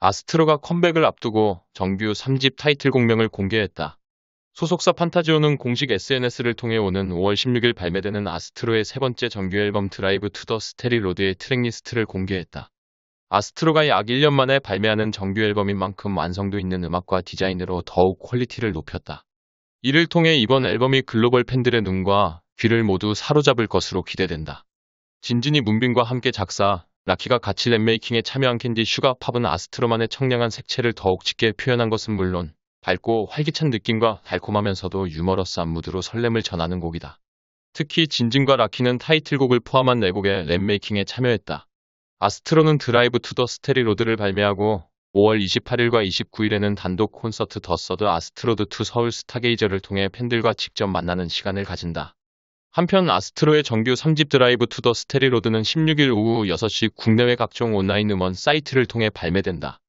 아스트로가 컴백을 앞두고 정규 3집 타이틀 공명을 공개했다. 소속사 판타지오는 공식 SNS를 통해 오는 5월 16일 발매되는 아스트로의 세 번째 정규 앨범 드라이브 투 더 스테리 로드의 트랙리스트를 공개했다. 아스트로가 약 1년 만에 발매하는 정규 앨범인 만큼 완성도 있는 음악과 디자인으로 더욱 퀄리티를 높였다. 이를 통해 이번 앨범이 글로벌 팬들의 눈과 귀를 모두 사로잡을 것으로 기대된다. 진진이 문빈과 함께 작사, 라키가 같이 랩메이킹에 참여한 캔디 슈가 팝은 아스트로만의 청량한 색채를 더욱 짙게 표현한 것은 물론 밝고 활기찬 느낌과 달콤하면서도 유머러스한 무드로 설렘을 전하는 곡이다. 특히 진진과 라키는 타이틀곡을 포함한 4곡의 랩메이킹에 참여했다. 아스트로는 드라이브 투 더 스테리 로드를 발매하고 5월 28일과 29일에는 단독 콘서트 더 서드 아스트로드 투 서울 스타게이저를 통해 팬들과 직접 만나는 시간을 가진다. 한편 아스트로의 정규 3집 드라이브 투 더 스테리로드는 16일 오후 6시 국내외 각종 온라인 음원 사이트를 통해 발매된다.